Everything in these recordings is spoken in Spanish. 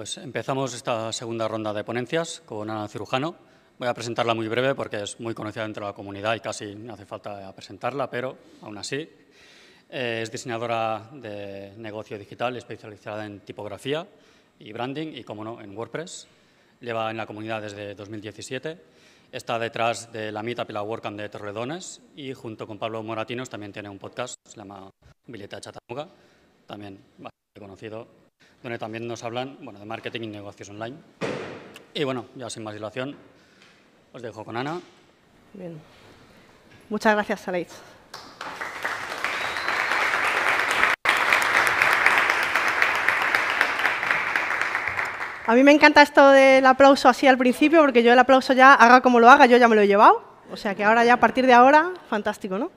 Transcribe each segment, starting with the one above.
Pues empezamos esta segunda ronda de ponencias con Ana Cirujano. Voy a presentarla muy breve porque es muy conocida dentro de la comunidad y casi no hace falta presentarla, pero aún así. Eh, es diseñadora de negocio digital especializada en tipografía y branding y, como no, en WordPress. Lleva en la comunidad desde 2017. Está detrás de la Meetup y la WordCamp de Torredones y junto con Pablo Moratinos también tiene un podcast, se llama Billete de Chatamuga, también bastante conocido donde también nos hablan bueno, de marketing y negocios online. Y bueno, ya sin más dilación, os dejo con Ana. Muchas gracias, Aleix. A mí me encanta esto del aplauso así al principio, porque yo el aplauso ya, haga como lo haga, yo ya me lo he llevado. O sea que ahora ya, a partir de ahora, fantástico, ¿no?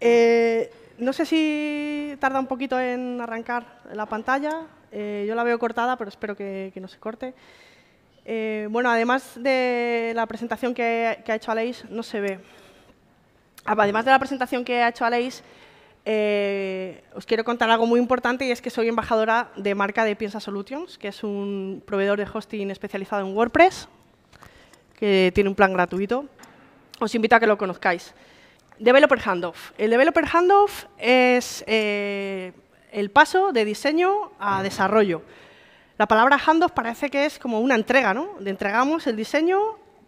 Eh, no sé si tarda un poquito en arrancar la pantalla. Eh, yo la veo cortada, pero espero que, no se corte. Eh, bueno, ah, además de la presentación que, ha hecho Aleix, no se ve. Además de la presentación que ha hecho Aleix, os quiero contar algo muy importante y es que soy embajadora de marca de Piensa Solutions, que es un proveedor de hosting especializado en WordPress, que tiene un plan gratuito. Os invito a que lo conozcáis. Developer Handoff. El Developer Handoff es eh, el paso de diseño a desarrollo. La palabra handoff parece que es como una entrega, ¿no? Le entregamos el diseño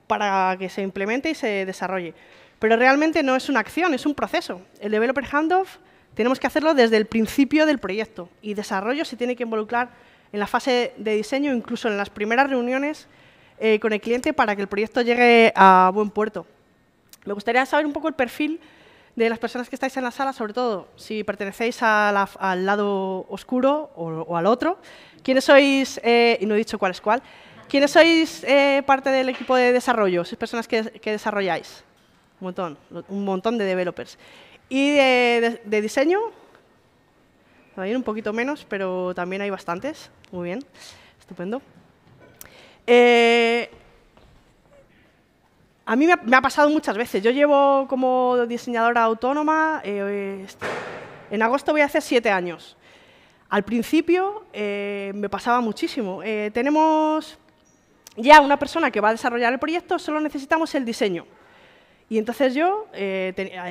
para que se implemente y se desarrolle. Pero realmente no es una acción, es un proceso. El developer handoff tenemos que hacerlo desde el principio del proyecto y desarrollo se tiene que involucrar en la fase de diseño, incluso en las primeras reuniones eh, con el cliente para que el proyecto llegue a buen puerto. Me gustaría saber un poco el perfil de las personas que estáis en la sala, sobre todo si pertenecéis al lado oscuro o, al otro. ¿Quiénes sois, eh, y no he dicho cuál es cuál, quiénes sois eh, parte del equipo de desarrollo? ¿Sois personas que, desarrolláis? Un montón, un montón de developers. ¿Y de, diseño? Hay un poquito menos, pero también hay bastantes. Muy bien, estupendo. Eh, a mí me ha, pasado muchas veces. Yo llevo como diseñadora autónoma, eh, este, en agosto voy a hacer siete años. Al principio eh, me pasaba muchísimo. Eh, tenemos ya una persona que va a desarrollar el proyecto, solo necesitamos el diseño. Y entonces yo,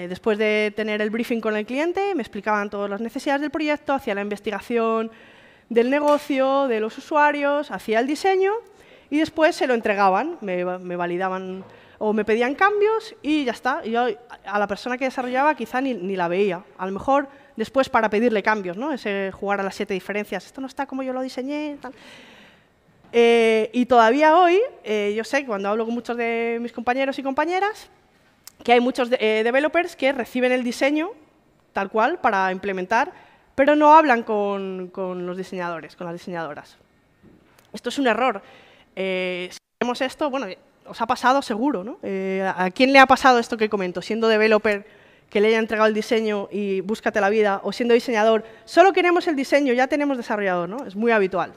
después de tener el briefing con el cliente, me explicaban todas las necesidades del proyecto, hacía la investigación del negocio, de los usuarios, hacía el diseño y después se lo entregaban, me, me validaban o me pedían cambios y ya está. Y yo a la persona que desarrollaba quizá ni, la veía. A lo mejor después para pedirle cambios, ¿no? Ese jugar a las siete diferencias, esto no está como yo lo diseñé, eh, y todavía hoy, eh, yo sé cuando hablo con muchos de mis compañeros y compañeras, que hay muchos eh, developers que reciben el diseño tal cual para implementar, pero no hablan con, con los diseñadores, con las diseñadoras. Esto es un error. si hacemos esto, bueno, os ha pasado seguro, ¿no? Eh, ¿A quién le ha pasado esto que comento? Siendo developer que le haya entregado el diseño y búscate la vida, o siendo diseñador, solo queremos el diseño, ya tenemos desarrollador, ¿no? Es muy habitual.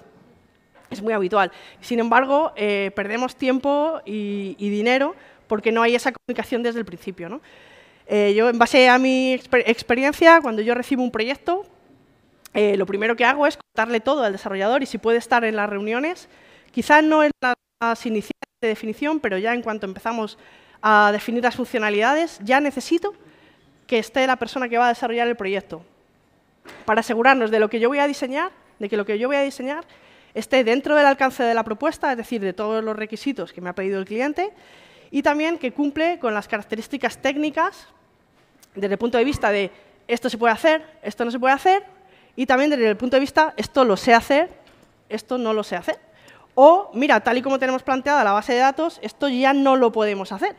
Es muy habitual. Sin embargo, eh, perdemos tiempo y, dinero porque no hay esa comunicación desde el principio, ¿no? Eh, yo, en base a mi experiencia, cuando yo recibo un proyecto, lo primero que hago es contarle todo al desarrollador y si puede estar en las reuniones, quizás no en las iniciales, de definición, pero ya en cuanto empezamos a definir las funcionalidades, ya necesito que esté la persona que va a desarrollar el proyecto, para asegurarnos de lo que yo voy a diseñar, de que lo que yo voy a diseñar esté dentro del alcance de la propuesta, es decir, de todos los requisitos que me ha pedido el cliente, y también que cumple con las características técnicas desde el punto de vista de esto se puede hacer, esto no se puede hacer, y también desde el punto de vista esto lo sé hacer, esto no lo sé hacer. O, mira, tal y como tenemos planteada la base de datos, esto ya no lo podemos hacer.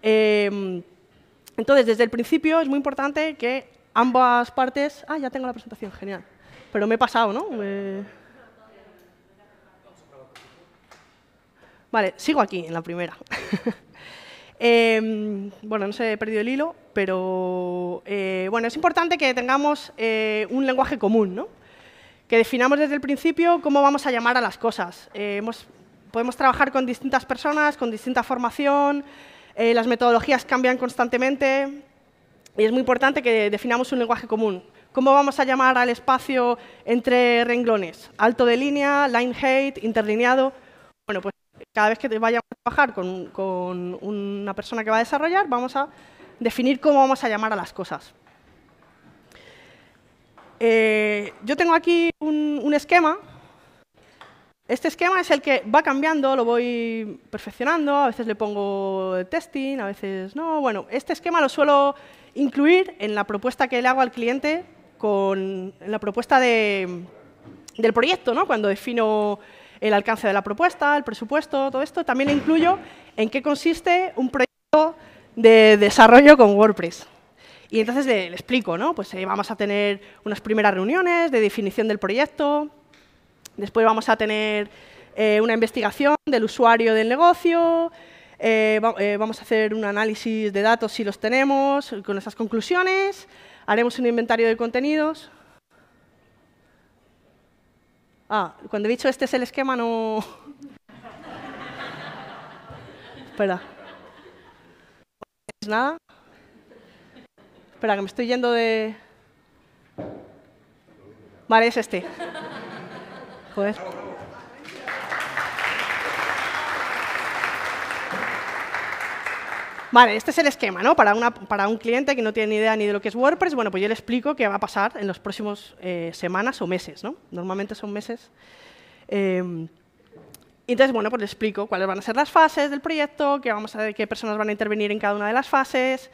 Em, entonces, desde el principio es muy importante que ambas partes... Ah, ya tengo la presentación, genial. Pero me he pasado, ¿no? Vale, sigo aquí, en la primera. Em, bueno, no sé, he perdido el hilo, pero... Eh, bueno, es importante que tengamos eh, un lenguaje común, ¿no? que definamos desde el principio cómo vamos a llamar a las cosas. Eh, podemos trabajar con distintas personas, con distinta formación, eh, las metodologías cambian constantemente y es muy importante que definamos un lenguaje común. ¿Cómo vamos a llamar al espacio entre renglones? ¿Alto de línea, line height, interlineado? Bueno, pues cada vez que vayamos a trabajar con una persona que va a desarrollar, vamos a definir cómo vamos a llamar a las cosas. Eh, yo tengo aquí un, esquema. Este esquema es el que va cambiando, lo voy perfeccionando, a veces le pongo testing, a veces no. Bueno, este esquema lo suelo incluir en la propuesta que le hago al cliente con la propuesta del proyecto, ¿no? cuando defino el alcance de la propuesta, el presupuesto, todo esto. También incluyo en qué consiste un proyecto de desarrollo con WordPress. Y entonces le, explico, ¿no? Pues eh, vamos a tener unas primeras reuniones de definición del proyecto, después vamos a tener eh, una investigación del usuario del negocio, eh, vamos a hacer un análisis de datos si los tenemos, con esas conclusiones, haremos un inventario de contenidos. Ah, cuando he dicho este es el esquema, no... Espera. No es nada. Espera, que me estoy yendo de... Vale, es este. Joder. Vale, este es el esquema, ¿no? Para, para, un cliente que no tiene ni idea ni de lo que es WordPress, bueno, pues yo le explico qué va a pasar en las próximas eh, semanas o meses, ¿no? Normalmente son meses. Eh, entonces, bueno, pues le explico cuáles van a ser las fases del proyecto, qué, vamos a, qué personas van a intervenir en cada una de las fases,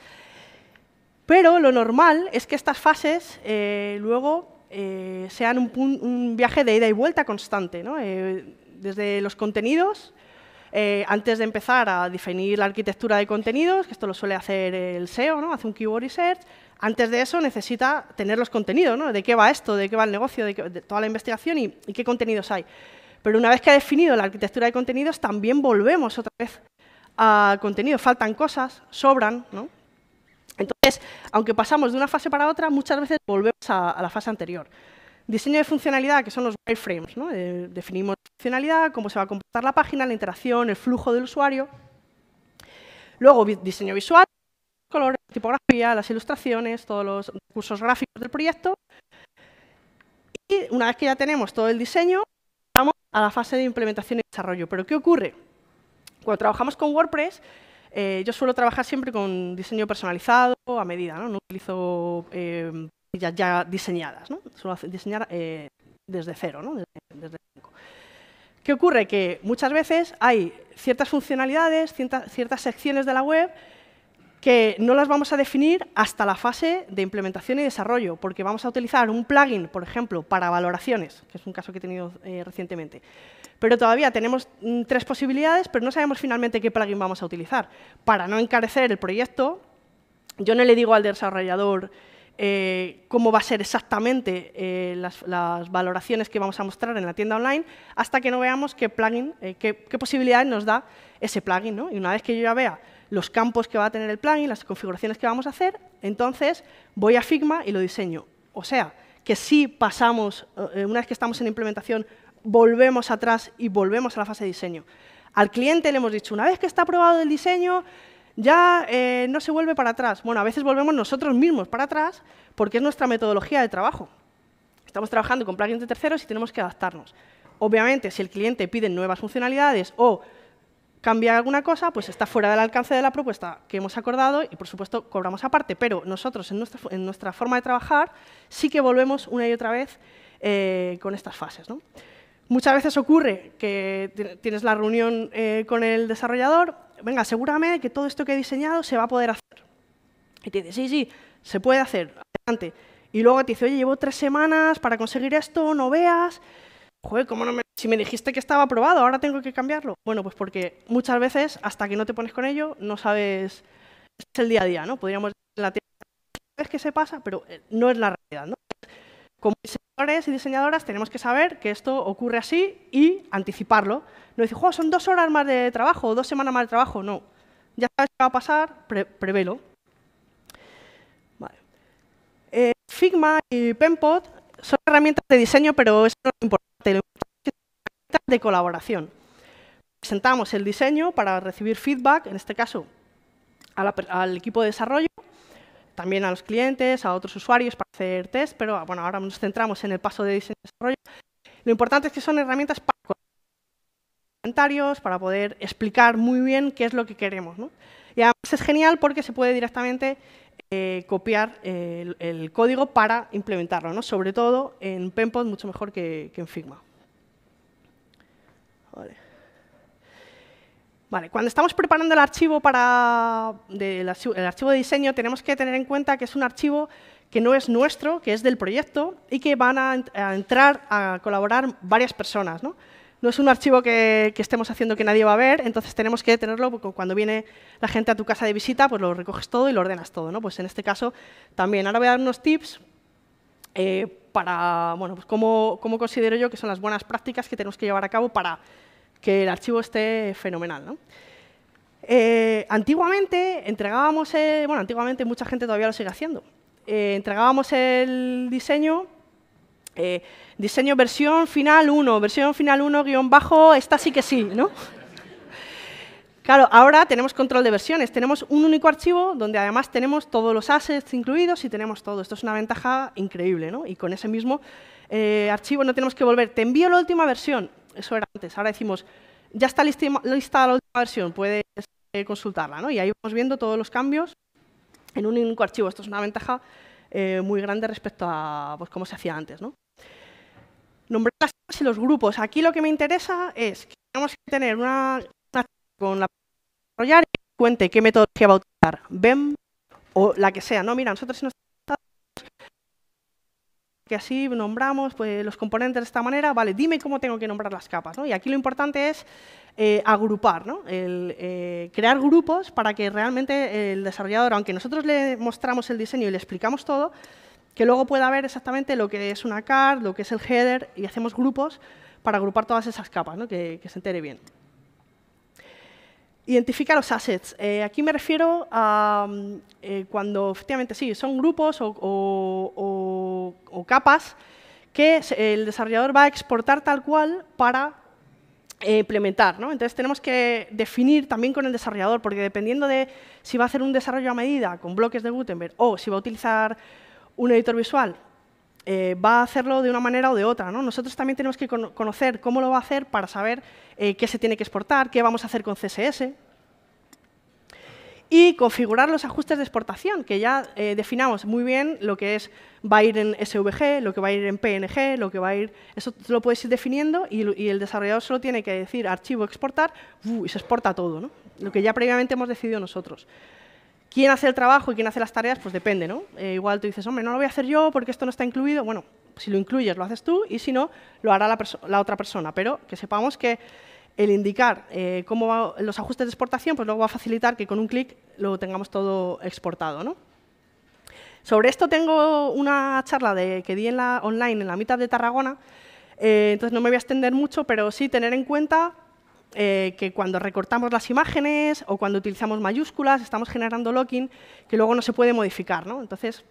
pero lo normal es que estas fases eh, luego eh, sean un, viaje de ida y vuelta constante. ¿no? Eh, desde los contenidos, antes de empezar a definir la arquitectura de contenidos, que esto lo suele hacer el SEO, ¿no? hace un keyword research, antes de eso necesita tener los contenidos, ¿no? de qué va esto, de qué va el negocio, de, toda la investigación y, qué contenidos hay. Pero una vez que ha definido la arquitectura de contenidos, también volvemos otra vez a contenido. Faltan cosas, sobran, ¿no? Entonces, aunque pasamos de una fase para otra, muchas veces volvemos a, la fase anterior. Diseño de funcionalidad, que son los wireframes. Eh, definimos la funcionalidad, cómo se va a comportar la página, la interacción, el flujo del usuario. Luego, diseño visual, colores, tipografía, las ilustraciones, todos los recursos gráficos del proyecto. Y una vez que ya tenemos todo el diseño, vamos a la fase de implementación y desarrollo. Pero, ¿qué ocurre? Cuando trabajamos con WordPress, eh, yo suelo trabajar siempre con diseño personalizado a medida, no, utilizo em, ya, diseñadas, ¿no? suelo diseñar eh, desde cero, ¿no? desde, ¿Qué ocurre? Que muchas veces hay ciertas funcionalidades, ciertas, secciones de la web que no las vamos a definir hasta la fase de implementación y desarrollo, porque vamos a utilizar un plugin, por ejemplo, para valoraciones, que es un caso que he tenido eh, recientemente pero todavía tenemos mm, tres posibilidades, pero no sabemos finalmente qué plugin vamos a utilizar. Para no encarecer el proyecto, yo no le digo al desarrollador eh, cómo va a ser exactamente eh, las, valoraciones que vamos a mostrar en la tienda online hasta que no veamos qué plugin, eh, qué, posibilidades nos da ese plugin. ¿no? Y una vez que yo ya vea los campos que va a tener el plugin, las configuraciones que vamos a hacer, entonces voy a Figma y lo diseño. O sea, que si pasamos, una vez que estamos en implementación, volvemos atrás y volvemos a la fase de diseño. Al cliente le hemos dicho, una vez que está aprobado el diseño, ya eh, no se vuelve para atrás. Bueno, a veces volvemos nosotros mismos para atrás porque es nuestra metodología de trabajo. Estamos trabajando con plugins de terceros y tenemos que adaptarnos. Obviamente, si el cliente pide nuevas funcionalidades o cambia alguna cosa, pues está fuera del alcance de la propuesta que hemos acordado y, por supuesto, cobramos aparte. Pero nosotros, en nuestra, forma de trabajar, sí que volvemos una y otra vez eh, con estas fases. ¿no? Muchas veces ocurre que tienes la reunión eh, con el desarrollador, venga, asegúrame que todo esto que he diseñado se va a poder hacer. Y te dice, sí, sí, se puede hacer, adelante. Y luego te dice, oye, llevo tres semanas para conseguir esto, no veas. Joder, ¿cómo no me... si me dijiste que estaba aprobado, ahora tengo que cambiarlo? Bueno, pues porque muchas veces, hasta que no te pones con ello, no sabes... Es el día a día, ¿no? Podríamos decir, la vez que se pasa, pero eh, no es la realidad, ¿no? Como diseñadores y diseñadoras tenemos que saber que esto ocurre así y anticiparlo. No decir, son dos horas más de trabajo o dos semanas más de trabajo. No. Ya sabes qué va a pasar, prevélo. Eh, Figma y Penpod son herramientas de diseño, pero eso no es importante. Lo importante es herramientas de colaboración. Presentamos el diseño para recibir feedback, en este caso al equipo de desarrollo, también a los clientes, a otros usuarios para hacer test, pero bueno, ahora nos centramos en el paso de diseño y desarrollo. Lo importante es que son herramientas para comentarios, para poder explicar muy bien qué es lo que queremos. ¿no? Y además es genial porque se puede directamente eh, copiar el, código para implementarlo, sobre todo en PenPod mucho mejor que, que en Figma. cuando estamos preparando el archivo para el archivo de diseño, tenemos que tener en cuenta que es un archivo que no es nuestro, que es del proyecto y que van a, entrar a colaborar varias personas. ¿no? no es un archivo que, estemos haciendo que nadie va a ver, entonces tenemos que tenerlo porque cuando viene la gente a tu casa de visita, pues lo recoges todo y lo ordenas todo, ¿no? Pues en este caso también. Ahora voy a dar unos tips eh, para, bueno, pues cómo, cómo, considero yo que son las buenas prácticas que tenemos que llevar a cabo para que el archivo esté fenomenal. Eh, antiguamente entregábamos, bueno, antiguamente mucha gente todavía lo sigue haciendo, eh, entregábamos el diseño, eh, diseño versión final 1, versión final 1 guión bajo, esta sí que sí, ¿no? Claro, ahora tenemos control de versiones, tenemos un único archivo donde además tenemos todos los assets incluidos y tenemos todo. Esto es una ventaja increíble, ¿no? Y con ese mismo archivo no tenemos que volver. Te envío la última versión, eso era antes. Ahora decimos, ya está lista, la última versión, puedes eh, consultarla. Y ahí vamos viendo todos los cambios en un único archivo. Esto es una ventaja eh, muy grande respecto a pues, cómo se hacía antes. ¿no? Nombrar las cosas y los grupos. Aquí lo que me interesa es que tengamos que tener una, con la desarrollar y cuente qué metodología va a utilizar, BEM o la que sea. No, mira, nosotros si nos que así nombramos pues, los componentes de esta manera, vale, dime cómo tengo que nombrar las capas. ¿no? Y aquí lo importante es eh, agrupar, ¿no? el, eh, crear grupos para que realmente el desarrollador, aunque nosotros le mostramos el diseño y le explicamos todo, que luego pueda ver exactamente lo que es una card, lo que es el header, y hacemos grupos para agrupar todas esas capas, ¿no? que se entere bien. Identifica los assets. Eh, aquí me refiero a mm, eh, cuando efectivamente sí, son grupos o, capas que el desarrollador va a exportar tal cual para eh, implementar. Entonces tenemos que definir también con el desarrollador, porque dependiendo de si va a hacer un desarrollo a medida con bloques de Gutenberg o si va a utilizar un editor visual eh, va a hacerlo de una manera o de otra. ¿no? Nosotros también tenemos que conocer cómo lo va a hacer para saber eh, qué se tiene que exportar, qué vamos a hacer con CSS. Y configurar los ajustes de exportación, que ya eh, definamos muy bien lo que es va a ir en SVG, lo que va a ir en PNG, lo que va a ir... Eso lo puedes ir definiendo y, el desarrollador solo tiene que decir archivo exportar y se exporta todo, ¿no? lo que ya previamente hemos decidido nosotros. ¿Quién hace el trabajo y quién hace las tareas? Pues depende, ¿no? Eh, igual tú dices, hombre, no lo voy a hacer yo porque esto no está incluido. Bueno, si lo incluyes, lo haces tú y si no, lo hará la, otra persona. Pero que sepamos que el indicar eh, cómo los ajustes de exportación, pues luego va a facilitar que con un clic lo tengamos todo exportado, ¿no? Sobre esto tengo una charla que di en la, online en la mitad de Tarragona, eh, entonces no me voy a extender mucho, pero sí tener en cuenta eh, que cuando recortamos las imágenes o cuando utilizamos mayúsculas estamos generando locking que luego no se puede modificar. ¿no? Entonces,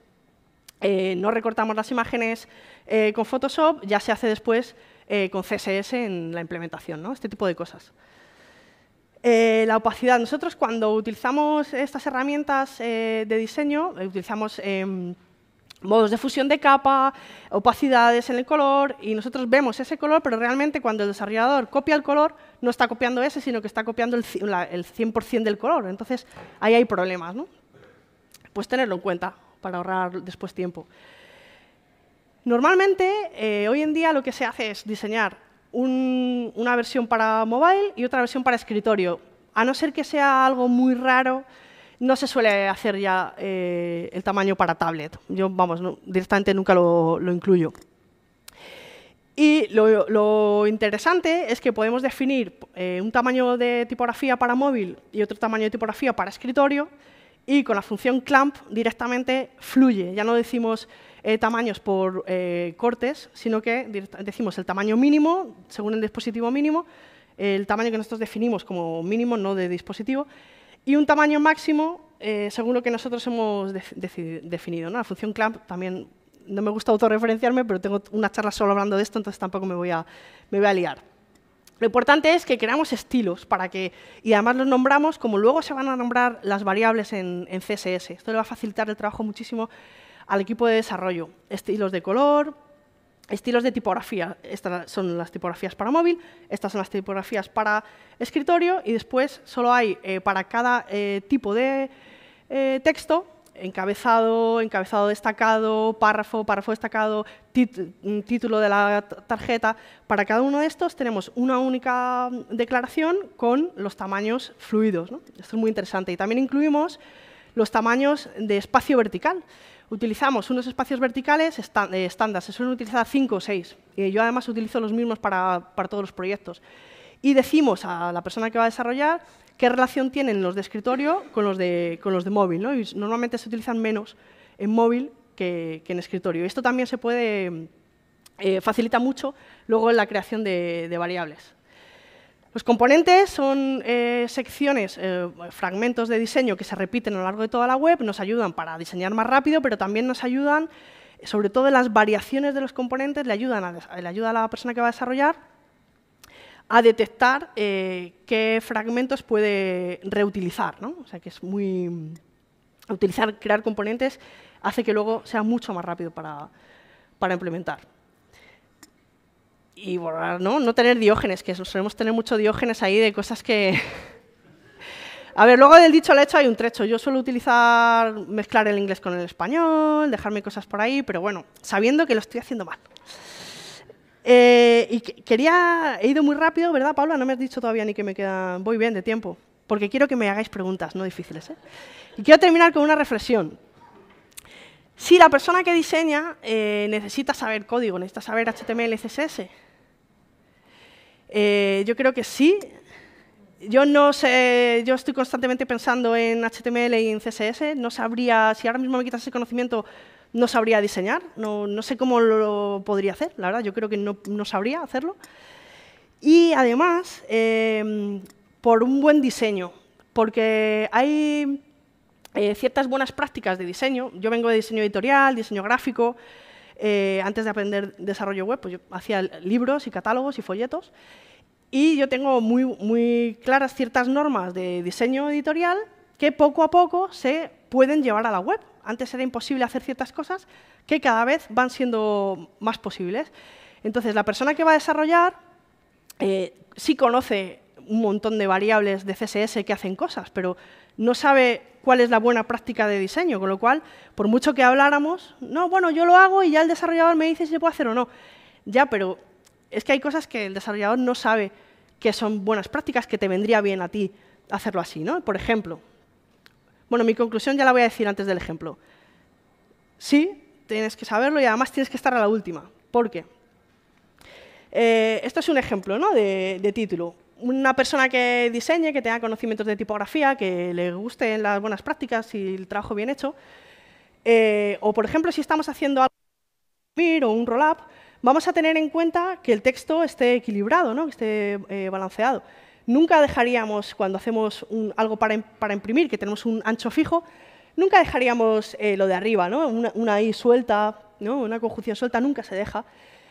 eh, no recortamos las imágenes eh, con Photoshop, ya se hace después con CSS en la implementación, ¿no? este tipo de cosas. la opacidad. Nosotros cuando utilizamos estas herramientas de diseño, utilizamos em, modos de fusión de capa, opacidades en el color, y nosotros vemos ese color, pero realmente cuando el desarrollador copia el color, no está copiando ese, sino que está copiando el 100% del color. Entonces, ahí hay problemas. ¿no? Pues tenerlo en cuenta para ahorrar después tiempo. Normalmente, eh, hoy en día lo que se hace es diseñar una versión para mobile y otra versión para escritorio. A no ser que sea algo muy raro, no se suele hacer ya eh, el tamaño para tablet. Yo, vamos, directamente nunca lo, incluyo. Y lo, interesante es que podemos definir eh, un tamaño de tipografía para móvil y otro tamaño de tipografía para escritorio y con la función clamp directamente fluye. Ya no decimos eh, tamaños por cortes, sino que decimos el tamaño mínimo según el dispositivo mínimo, el tamaño que nosotros definimos como mínimo, no de dispositivo, y un tamaño máximo eh, según lo que nosotros hemos definido. La función clamp también no me gusta autorreferenciarme, pero tengo una charla solo hablando de esto, entonces tampoco me voy a, me voy a liar. Lo importante es que creamos estilos para que, y además los nombramos como luego se van a nombrar las variables en CSS. Esto le va a facilitar el trabajo muchísimo al equipo de desarrollo. Estilos de color, Estilos de tipografía. Estas son las tipografías para móvil, estas son las tipografías para escritorio y después solo hay eh, para cada eh, tipo de eh, texto encabezado, encabezado destacado, párrafo, párrafo destacado, mm, título de la tarjeta. Para cada uno de estos tenemos una única declaración con los tamaños fluidos. Esto es muy interesante. Y también incluimos los tamaños de espacio vertical. Utilizamos unos espacios verticales eh, estándar, se suelen utilizar cinco o seis. Y yo además utilizo los mismos para, todos los proyectos. Y decimos a la persona que va a desarrollar qué relación tienen los de escritorio con los de, con los de móvil. normalmente se utilizan menos en móvil que, en escritorio. Esto también se puede, eh, facilita mucho luego en la creación de variables. Los componentes son eh, secciones, eh, fragmentos de diseño que se repiten a lo largo de toda la web, nos ayudan para diseñar más rápido, pero también nos ayudan, sobre todo las variaciones de los componentes, le ayudan a, ayuda a la persona que va a desarrollar a detectar eh, qué fragmentos puede reutilizar. ¿no? O sea, que es muy... Utilizar, crear componentes hace que luego sea mucho más rápido para implementar y borrar, ¿no? No tener diógenes, que solemos tener mucho diógenes ahí de cosas que... A ver, luego del dicho al hecho hay un trecho. Yo suelo utilizar, mezclar el inglés con el español, dejarme cosas por ahí, pero bueno, sabiendo que lo estoy haciendo mal. Eh, y quería, he ido muy rápido, ¿verdad, Paula? No me has dicho todavía ni que me queda, voy bien de tiempo, porque quiero que me hagáis preguntas, no difíciles. ¿eh? Y quiero terminar con una reflexión. Si la persona que diseña eh, necesita saber código, necesita saber HTML, CSS, eh, yo creo que sí. Yo no sé, yo estoy constantemente pensando en HTML y en CSS. No sabría, si ahora mismo me quitas ese conocimiento, no sabría diseñar. No, sé cómo lo podría hacer, la verdad. Yo creo que no, sabría hacerlo. Y además, em, por un buen diseño. Porque hay eh, ciertas buenas prácticas de diseño. Yo vengo de diseño editorial, diseño gráfico. Eh, antes de aprender desarrollo web, pues yo hacía libros y catálogos y folletos. Y yo tengo muy, muy claras ciertas normas de diseño editorial que poco a poco se pueden llevar a la web. Antes era imposible hacer ciertas cosas que cada vez van siendo más posibles. Entonces, la persona que va a desarrollar eh, sí conoce un montón de variables de CSS que hacen cosas, pero no sabe cuál es la buena práctica de diseño, con lo cual, por mucho que habláramos, no, bueno, yo lo hago y ya el desarrollador me dice si se puedo hacer o no. Ya, pero es que hay cosas que el desarrollador no sabe que son buenas prácticas, que te vendría bien a ti hacerlo así, ¿no? Por ejemplo, bueno, mi conclusión ya la voy a decir antes del ejemplo. Sí, tienes que saberlo y además tienes que estar a la última. ¿Por qué? Eh, esto es un ejemplo ¿no? de título una persona que diseñe, que tenga conocimientos de tipografía, que le gusten las buenas prácticas y el trabajo bien hecho. Eh, o, por ejemplo, si estamos haciendo algo o un roll-up, vamos a tener en cuenta que el texto esté equilibrado, ¿no? que esté eh, balanceado. Nunca dejaríamos, cuando hacemos algo para, imprimir, que tenemos un ancho fijo, nunca dejaríamos eh, lo de arriba, ¿no? una, una I suelta, ¿no? una conjunción suelta, nunca se deja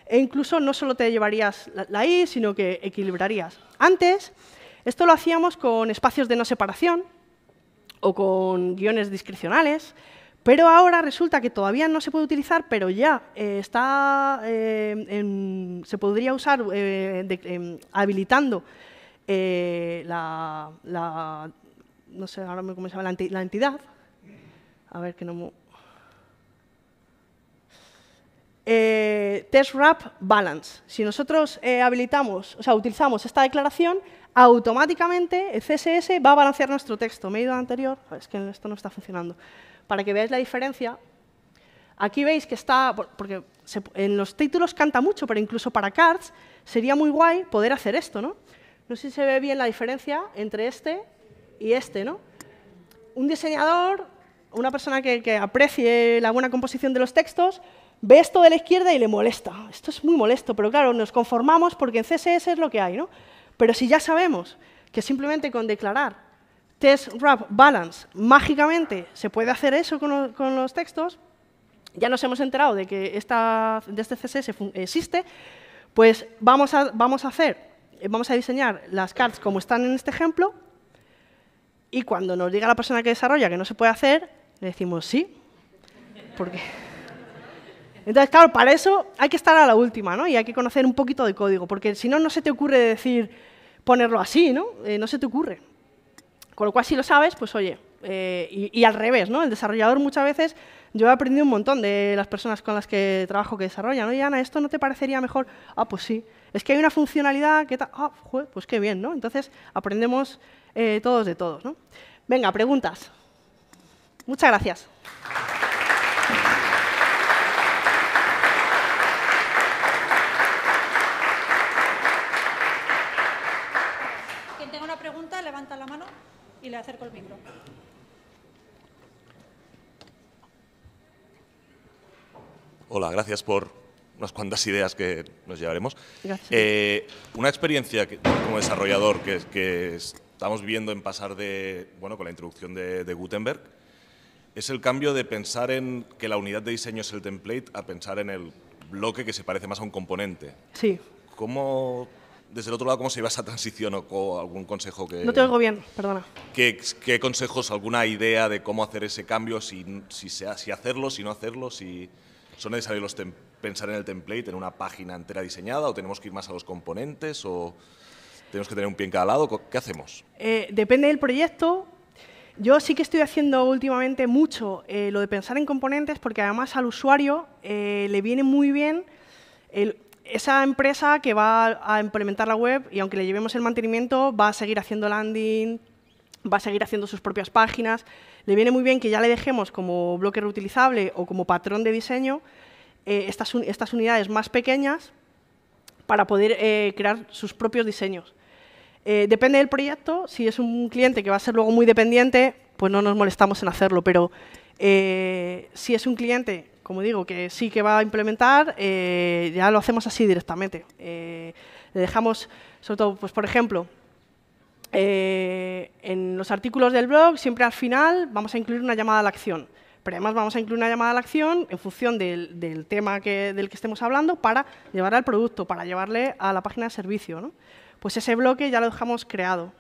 e incluso no solo te llevarías la, I, sino que equilibrarías. Antes, esto lo hacíamos con espacios de no separación o con guiones discrecionales, pero ahora resulta que todavía no se puede utilizar, pero ya eh, está, eh, se podría usar eh, em, habilitando la, no sé, ahora me la, entidad. A ver, que no eh, test wrap balance. Si nosotros eh, habilitamos, o sea, utilizamos esta declaración, automáticamente el CSS va a balancear nuestro texto. Me he ido al anterior, es que esto no está funcionando. Para que veáis la diferencia, aquí veis que está, porque en los títulos canta mucho, pero incluso para cards sería muy guay poder hacer esto, ¿no? No sé si se ve bien la diferencia entre este y este, ¿no? Un diseñador, una persona que aprecie la buena composición de los textos, ve esto de la izquierda y le molesta. Esto es muy molesto, pero claro, nos conformamos porque en CSS es lo que hay, ¿no? Pero si ya sabemos que simplemente con declarar test wrap balance mágicamente se puede hacer eso con, los textos, ya nos hemos enterado de que esta, de este CSS existe, pues vamos a, vamos a hacer, vamos a diseñar las cards como están en este ejemplo y cuando nos diga la persona que desarrolla que no se puede hacer, le decimos sí, porque... Entonces, claro, para eso hay que estar a la última, ¿no? Y hay que conocer un poquito de código, porque si no, no se te ocurre decir ponerlo así, ¿no? Eh, no se te ocurre. Con lo cual, si lo sabes, pues oye, eh, y, al revés, ¿no? El desarrollador muchas veces, yo he aprendido un montón de las personas con las que trabajo que desarrollan, ¿no? Y Ana, ¿esto no te parecería mejor? Ah, pues sí. Es que hay una funcionalidad que... Ah, pues qué bien, ¿no? Entonces, aprendemos eh, todos de todos, ¿no? Venga, preguntas. Muchas gracias. micro. Hola, gracias por unas cuantas ideas que nos llevaremos. Eh, una experiencia como desarrollador que, estamos viendo en pasar de, bueno, con la introducción de, de, Gutenberg, es el cambio de pensar en que la unidad de diseño es el template a pensar en el bloque que se parece más a un componente. Sí. ¿Cómo desde el otro lado, ¿cómo se lleva esa transición o, algún consejo que... No te oigo bien, perdona. ¿Qué, consejos, alguna idea de cómo hacer ese cambio, si, hacerlo, si no hacerlo, si son necesarios los pensar en el template, en una página entera diseñada o tenemos que ir más a los componentes o tenemos que tener un pie en cada lado? ¿Qué hacemos? Eh, depende del proyecto. Yo sí que estoy haciendo últimamente mucho eh, lo de pensar en componentes porque además al usuario eh, le viene muy bien el, esa empresa que va a implementar la web y aunque le llevemos el mantenimiento, va a seguir haciendo landing, va a seguir haciendo sus propias páginas. Le viene muy bien que ya le dejemos como bloque reutilizable o como patrón de diseño eh, estas, estas, unidades más pequeñas para poder eh, crear sus propios diseños. Eh, depende del proyecto, si es un cliente que va a ser luego muy dependiente, pues no nos molestamos en hacerlo, pero si es un cliente como digo, que sí que va a implementar, eh, ya lo hacemos así directamente. Eh, le dejamos, sobre todo, pues por ejemplo, eh, en los artículos del blog, siempre al final vamos a incluir una llamada a la acción. Pero además vamos a incluir una llamada a la acción en función del, tema del que estemos hablando para llevar al producto, para llevarle a la página de servicio. ¿no? Pues ese bloque ya lo dejamos creado.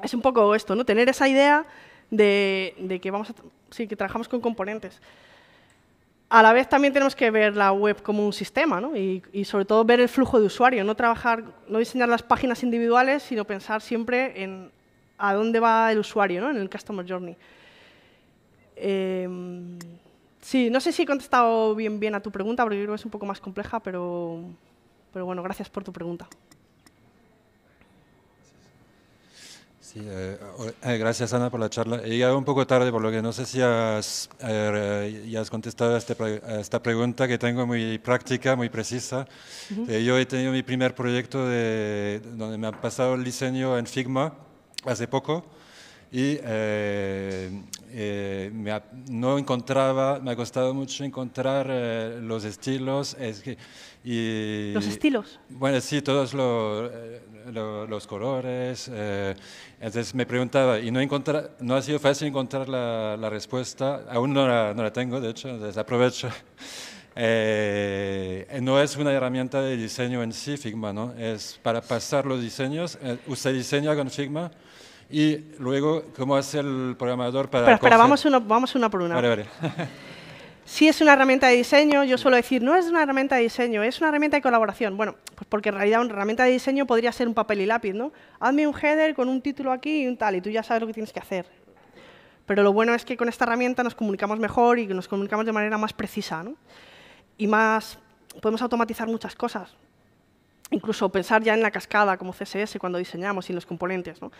Es un poco esto, ¿no? Tener esa idea de, de que vamos a, sí, que trabajamos con componentes a la vez también tenemos que ver la web como un sistema ¿no? y, sobre todo ver el flujo de usuario, no, trabajar, no diseñar las páginas individuales, sino pensar siempre en a dónde va el usuario ¿no? en el Customer Journey. Em, sí, no sé si he contestado bien, bien a tu pregunta, porque creo que es un poco más compleja, pero, pero bueno, gracias por tu pregunta. Eh, eh, gracias Ana por la charla. He llegado un poco tarde, por lo que no sé si has, eh, contestado a, este esta pregunta que tengo muy práctica, muy precisa. yo he tenido mi primer proyecto donde me han pasado el diseño en Figma hace poco y eh, eh, me no encontraba, me ha costado mucho encontrar eh, los estilos. Es que, y, ¿Los estilos? Bueno, sí, todos los colores. entonces me preguntaba, y no, no ha sido fácil encontrar la, la respuesta, aún no la, no la, tengo, de hecho, desaprovecho. aprovecho. no es una herramienta de diseño en sí, Figma, ¿no? Es para pasar los diseños. usted diseña con Figma, y luego, ¿cómo hace el programador para...? Pero espera, vamos una vamos una. por una. Si es una herramienta de diseño, yo suelo decir, no es una herramienta de diseño, es una herramienta de colaboración. Bueno, pues porque en realidad una herramienta de diseño podría ser un papel y lápiz, ¿no? Hazme un header con un título aquí y un tal, y tú ya sabes lo que tienes que hacer. Pero lo bueno es que con esta herramienta nos comunicamos mejor y nos comunicamos de manera más precisa, ¿no? Y más, podemos automatizar muchas cosas. Incluso pensar ya en la cascada como CSS cuando diseñamos y en los componentes, ¿no?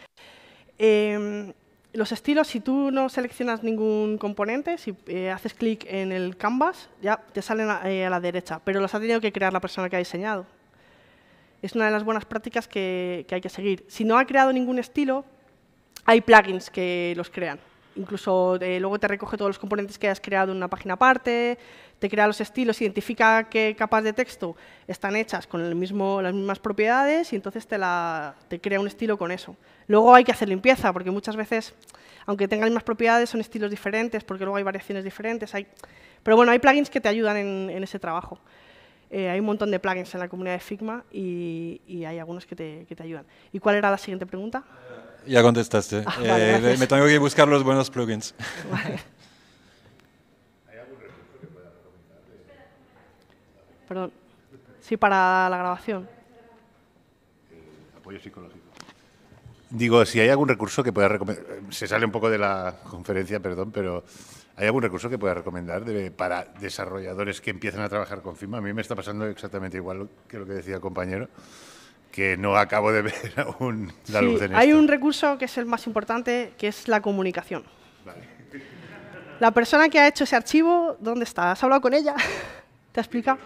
Em, los estilos, si tú no seleccionas ningún componente, si eh, haces clic en el canvas, ya te salen a, eh, la derecha, pero los ha tenido que crear la persona que ha diseñado. Es una de las buenas prácticas que hay que seguir. Si no ha creado ningún estilo, hay plugins que los crean incluso eh, luego te recoge todos los componentes que has creado en una página aparte, te crea los estilos, identifica qué capas de texto están hechas con el mismo, las mismas propiedades y entonces te, la, te crea un estilo con eso. Luego hay que hacer limpieza, porque muchas veces, aunque tengan las mismas propiedades, son estilos diferentes, porque luego hay variaciones diferentes. Hay... Pero bueno, hay plugins que te ayudan en, ese trabajo. Eh, hay un montón de plugins en la comunidad de Figma y, y hay algunos que te, que te, ayudan. ¿Y cuál era la siguiente pregunta? Eh, ya contestaste. Ah, eh, me tengo que buscar los buenos plugins. Vale. Perdón. Sí, para la grabación. Eh, apoyo psicológico. Digo, si hay algún recurso que pueda recomendar. Eh, se sale un poco de la conferencia, perdón, pero ¿hay algún recurso que pueda recomendar para desarrolladores que empiezan a trabajar con FIMA? A mí me está pasando exactamente igual que lo que decía el compañero que no acabo de ver aún la luz en Hay un recurso que es el más importante, que es la comunicación. Vale. La persona que ha hecho ese archivo, ¿dónde está? ¿Has hablado con ella? ¿Te ha explicado?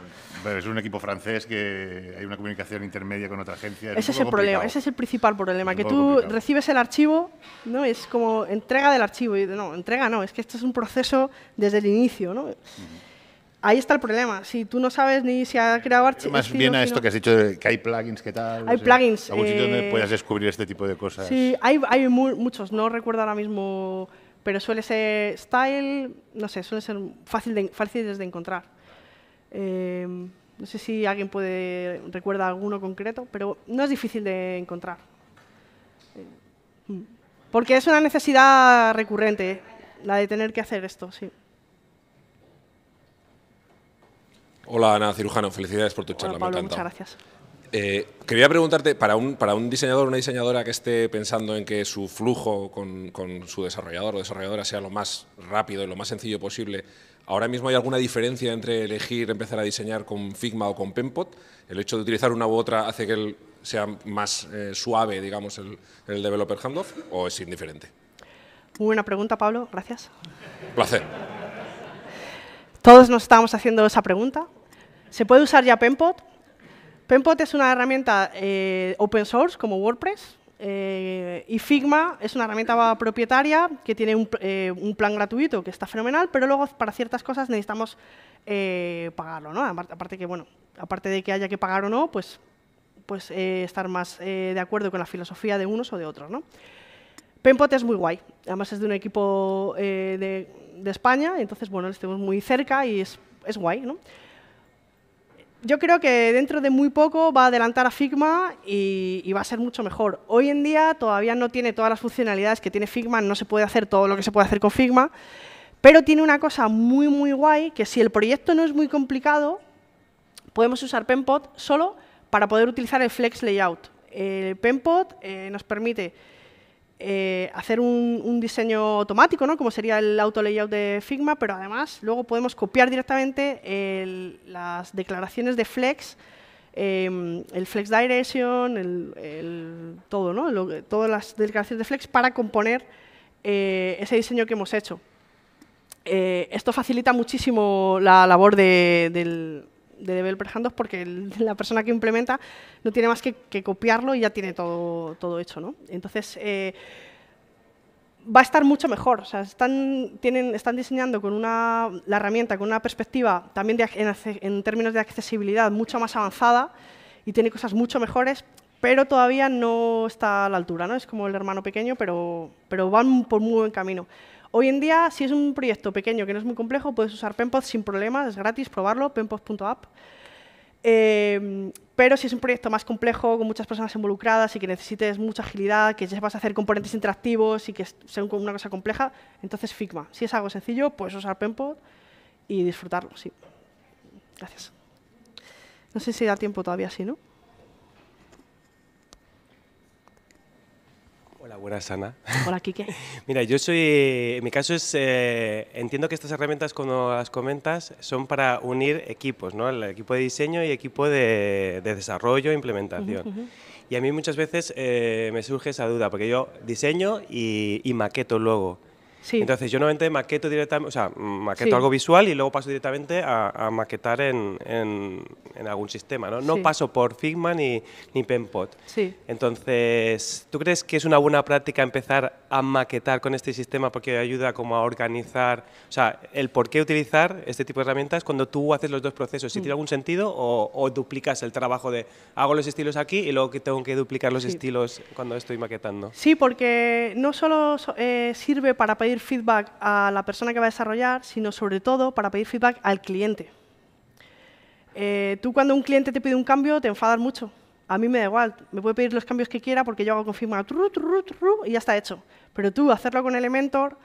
es un equipo francés que hay una comunicación intermedia con otra agencia. Es ese es el problema, ese es el principal problema, que tú recibes el archivo, no es como entrega del archivo y no, entrega no, es que esto es un proceso desde el inicio, ¿no? Ahí está el problema. Si tú no sabes ni si ha creado archivos. Más bien a esto que has dicho, que hay plugins, que tal? Hay plugins. Algún sitio donde eh, puedas descubrir este tipo de cosas. Sí, hay, muchos. No recuerdo ahora mismo, pero suele ser style, no sé, suele ser fácil de, fáciles de encontrar. Em, no sé si alguien puede recuerda alguno concreto, pero no es difícil de encontrar. Eh, mm. Porque es una necesidad recurrente la de tener que hacer esto, sí. Hola Ana Cirujano, felicidades por tu charla, me encanta. Muchas gracias. Eh, quería preguntarte, para un, para un diseñador o una diseñadora que esté pensando en que su flujo con, su desarrollador o desarrolladora sea lo más rápido y lo más sencillo posible, ¿ahora mismo hay alguna diferencia entre elegir empezar a diseñar con Figma o con Penpot? ¿El hecho de utilizar una u otra hace que sea más eh, suave, digamos, el, el developer handoff o es indiferente? buena pregunta, Pablo, gracias. Placer. Todos nos estábamos haciendo esa pregunta, ¿Se puede usar ya Penpot? Penpot es una herramienta eh, open source como WordPress eh, y Figma es una herramienta propietaria que tiene eh, un, plan gratuito que está fenomenal, pero luego para ciertas cosas necesitamos pagarlo, ¿no? Aparte, que, bueno, aparte de que haya que pagar o no, pues, pues estar más de acuerdo con la filosofía de unos o de otros, ¿no? Penpot es muy guay. Además es de un equipo de, España, entonces, bueno, estemos muy cerca y es, es guay, ¿no? yo creo que dentro de muy poco va a adelantar a Figma y, va a ser mucho mejor. Hoy en día todavía no tiene todas las funcionalidades que tiene Figma, no se puede hacer todo lo que se puede hacer con Figma, pero tiene una cosa muy, muy guay, que si el proyecto no es muy complicado, podemos usar PenPod solo para poder utilizar el Flex Layout. El PenPod eh, nos permite eh, hacer un, diseño automático, ¿no? como sería el auto layout de Figma, pero además luego podemos copiar directamente las declaraciones de Flex, em, el Flex Direction, el, todo, todas las declaraciones de Flex para componer eh, ese diseño que hemos hecho. Eh, esto facilita muchísimo la labor del, de Developer porque la persona que implementa no tiene más que, copiarlo y ya tiene todo, todo hecho. ¿no? Entonces, eh, va a estar mucho mejor. O sea, están, tienen, están diseñando con una, la herramienta con una perspectiva también de, en, términos de accesibilidad mucho más avanzada y tiene cosas mucho mejores, pero todavía no está a la altura. ¿no? Es como el hermano pequeño, pero, pero van por muy buen camino. Hoy en día, si es un proyecto pequeño que no es muy complejo, puedes usar Penpod sin problemas, es gratis, probarlo, penpod.app. Em, pero si es un proyecto más complejo, con muchas personas involucradas y que necesites mucha agilidad, que ya vas a hacer componentes interactivos y que sea una cosa compleja, entonces Figma. Si es algo sencillo, puedes usar Penpod y disfrutarlo, sí. Gracias. No sé si da tiempo todavía, sí, ¿no? Buenas, Ana. Hola, Kike. Mira, yo soy, en mi caso es, eh, entiendo que estas herramientas, cuando las comentas, son para unir equipos, ¿no? El equipo de diseño y equipo de, desarrollo e implementación. Y a mí muchas veces eh, me surge esa duda, porque yo diseño y, y maqueto luego. Entonces yo normalmente maqueto directamente, o sea, maqueto algo visual y luego paso directamente a, maquetar en, algún sistema, ¿no? paso por Figma ni, ni Sí. Entonces, ¿tú crees que es una buena práctica empezar a maquetar con este sistema porque ayuda como a organizar, o sea, el por qué utilizar este tipo de herramientas cuando tú haces los dos procesos? ¿Si mm. tiene algún sentido o, duplicas el trabajo de hago los estilos aquí y luego tengo que duplicar los estilos cuando estoy maquetando? Sí, porque no solo eh, sirve para pedir pedir feedback a la persona que va a desarrollar, sino sobre todo para pedir feedback al cliente. Eh, tú cuando un cliente te pide un cambio te enfadas mucho. A mí me da igual, me puede pedir los cambios que quiera porque yo hago confirmar y ya está hecho. Pero tú hacerlo con Elementor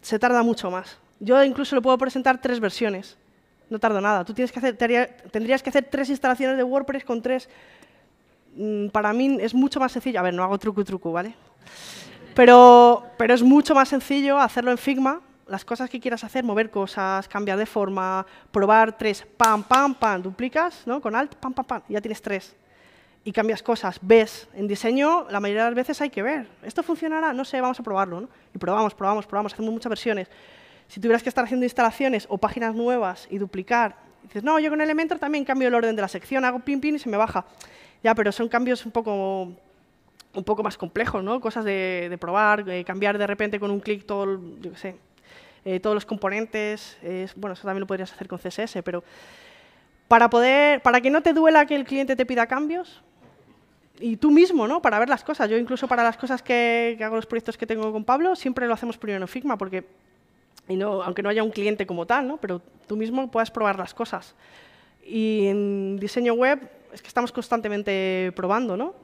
se tarda mucho más. Yo incluso le puedo presentar tres versiones. No tardo nada. Tú tienes que hacer, tendrías que hacer tres instalaciones de WordPress con tres. Mm, para mí es mucho más sencillo. A ver, no hago truco truco, ¿vale? Pero, pero es mucho más sencillo hacerlo en Figma, las cosas que quieras hacer, mover cosas, cambiar de forma, probar tres, pam, pam, pam, duplicas, ¿no? Con alt, pam, pam, pam, ya tienes tres. Y cambias cosas, ves. En diseño, la mayoría de las veces hay que ver. ¿Esto funcionará? No sé, vamos a probarlo, ¿no? Y probamos, probamos, probamos, hacemos muchas versiones. Si tuvieras que estar haciendo instalaciones o páginas nuevas y duplicar, dices, no, yo con Elementor también cambio el orden de la sección, hago pim, pin y se me baja. Ya, pero son cambios un poco un poco más complejo, ¿no? Cosas de, probar, eh, cambiar de repente con un clic todo, sé, eh, todos los componentes. bueno, eso también lo podrías hacer con CSS, pero para poder, para que no te duela que el cliente te pida cambios y tú mismo, ¿no? Para ver las cosas. Yo incluso para las cosas que, hago los proyectos que tengo con Pablo siempre lo hacemos primero en Figma porque no, aunque no haya un cliente como tal, Pero tú mismo puedas probar las cosas. Y en diseño web es que estamos constantemente probando, ¿no?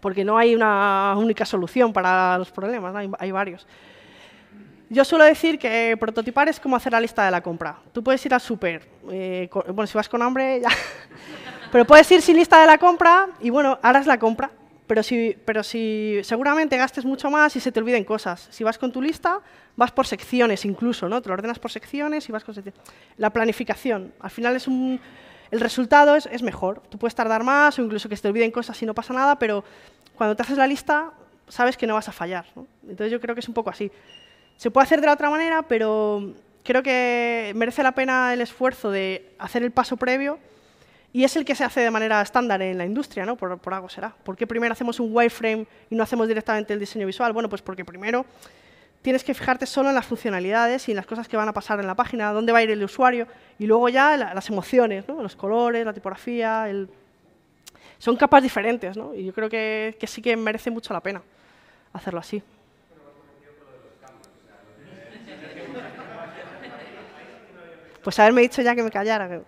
porque no hay una única solución para los problemas, hay, varios. Yo suelo decir que prototipar es como hacer la lista de la compra. Tú puedes ir al súper, eh, bueno, si vas con hambre, ya. pero puedes ir sin lista de la compra y bueno, harás la compra. Pero si, pero si seguramente gastes mucho más y se te olviden cosas. Si vas con tu lista, vas por secciones incluso, ¿no? Te lo ordenas por secciones y vas con La planificación, al final es un, el resultado es, mejor. Tú puedes tardar más o incluso que se te olviden cosas y no pasa nada, pero cuando te haces la lista sabes que no vas a fallar. Entonces yo creo que es un poco así. Se puede hacer de la otra manera, pero creo que merece la pena el esfuerzo de hacer el paso previo y es el que se hace de manera estándar en la industria, ¿no? Por, por algo será. ¿Por qué primero hacemos un wireframe y no hacemos directamente el diseño visual? Bueno, pues porque primero tienes que fijarte solo en las funcionalidades y en las cosas que van a pasar en la página, dónde va a ir el usuario y luego ya las emociones, los colores, la tipografía, son capas diferentes ¿no? y yo creo que, que, sí que merece mucho la pena hacerlo así. Pues haberme dicho ya que me callara.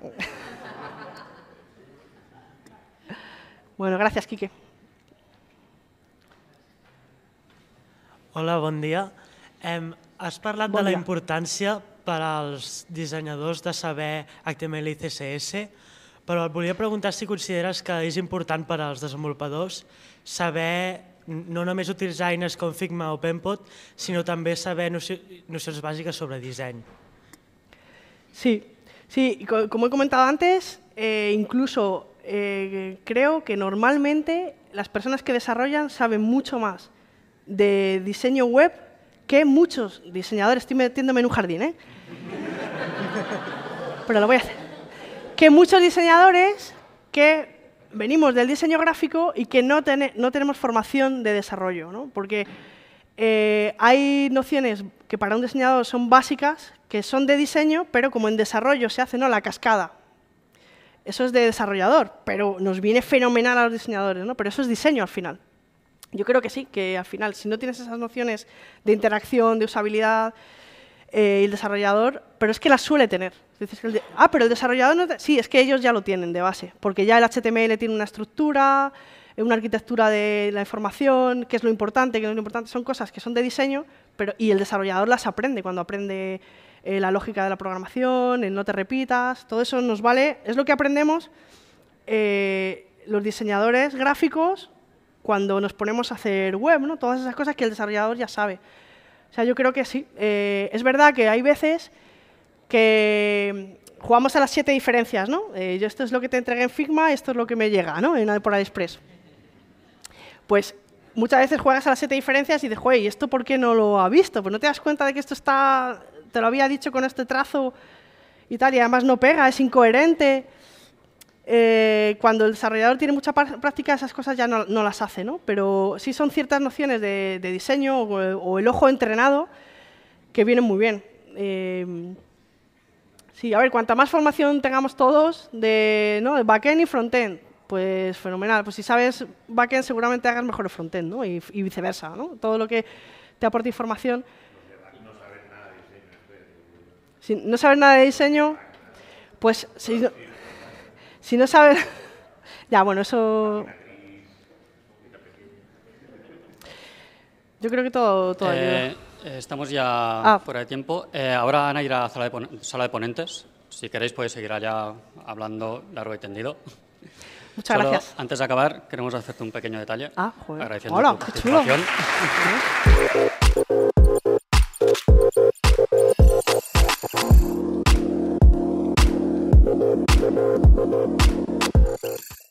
bueno, gracias, Quique. Hola, buen día. Em, has parlat bon de la importància per als dissenyadors de saber HTML i CSS, però et volia preguntar si consideres que és important per als desenvolupadors saber no només utilitzar eines com Figma o Penpot, sinó també saber nocions bàsiques sobre disseny. Sí, sí com he comentat antes, eh, incluso eh, creo que normalmente las personas que desarrollan saben mucho más de diseño web que muchos diseñadores, estoy metiéndome en un jardín, ¿eh? pero lo voy a hacer, que muchos diseñadores que venimos del diseño gráfico y que no, tenemos formación de desarrollo, porque eh, hay nociones que para un diseñador son básicas, que son de diseño, pero como en desarrollo se hace ¿no? la cascada. Eso es de desarrollador, pero nos viene fenomenal a los diseñadores, ¿no? pero eso es diseño al final. Yo creo que sí, que al final, si no tienes esas nociones de interacción, de usabilidad, eh, el desarrollador, pero es que las suele tener. ah, pero el desarrollador no... Sí, es que ellos ya lo tienen de base, porque ya el HTML tiene una estructura, eh, una arquitectura de la información, qué es lo importante, qué no es lo importante, son cosas que son de diseño, pero y el desarrollador las aprende cuando aprende eh, la lógica de la programación, el no te repitas, todo eso nos vale, es lo que aprendemos los diseñadores gráficos cuando nos ponemos a hacer web, ¿no? todas esas cosas que el desarrollador ya sabe. O sea, yo creo que sí. Eh, es verdad que hay veces que jugamos a las siete diferencias, ¿no? Eh, yo esto es lo que te entregué en Figma, esto es lo que me llega, ¿no? En por Express. Pues muchas veces juegas a las siete diferencias y dices, joder, ¿y esto por qué no lo ha visto? Pues no te das cuenta de que esto está, te lo había dicho con este trazo y tal, y además no pega, es incoherente. Eh, cuando el desarrollador tiene mucha práctica, esas cosas ya no, las hace, ¿no? Pero sí son ciertas nociones de, diseño o, el ojo entrenado que vienen muy bien. Eh, sí, a ver, cuanta más formación tengamos todos de, ¿no? de backend y frontend, pues fenomenal. Pues si sabes backend, seguramente hagas mejor el frontend, ¿no? Y, viceversa, Todo lo que te aporte información. Si no sabes nada de diseño, pues... Si no sabes... ya, bueno, eso... Yo creo que todo, todo eh, Estamos ya ah. fuera de tiempo. Eh, ahora Ana irá a sala de, sala de ponentes. Si queréis podéis seguir allá hablando largo y tendido. Muchas gracias. Antes de acabar, queremos hacerte un pequeño detalle. Ah, joder. Agradeciendo Hola, qué Thank you.